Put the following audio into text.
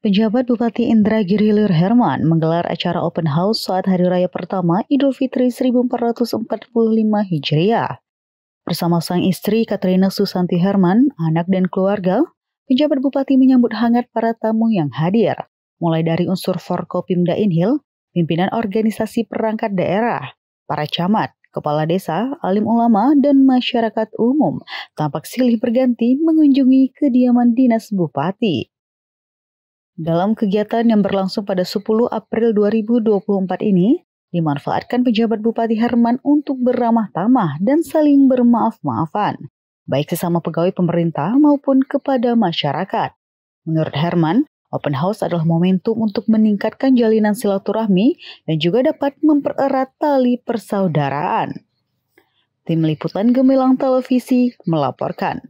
Pejabat Bupati Indra Girilir Herman menggelar acara open house saat Hari Raya pertama Idul Fitri 1445 Hijriah. Bersama sang istri Katrina Susanti Herman, anak dan keluarga, pejabat bupati menyambut hangat para tamu yang hadir, mulai dari unsur Forkopimda Inhil, pimpinan organisasi perangkat daerah, para camat, kepala desa, alim ulama, dan masyarakat umum tampak silih berganti mengunjungi kediaman dinas bupati. Dalam kegiatan yang berlangsung pada 10 April 2024 ini, dimanfaatkan pejabat Bupati Herman untuk beramah tamah dan saling bermaaf-maafan, baik sesama pegawai pemerintah maupun kepada masyarakat. Menurut Herman, open house adalah momentum untuk meningkatkan jalinan silaturahmi dan juga dapat mempererat tali persaudaraan. Tim Liputan Gemilang Televisi melaporkan.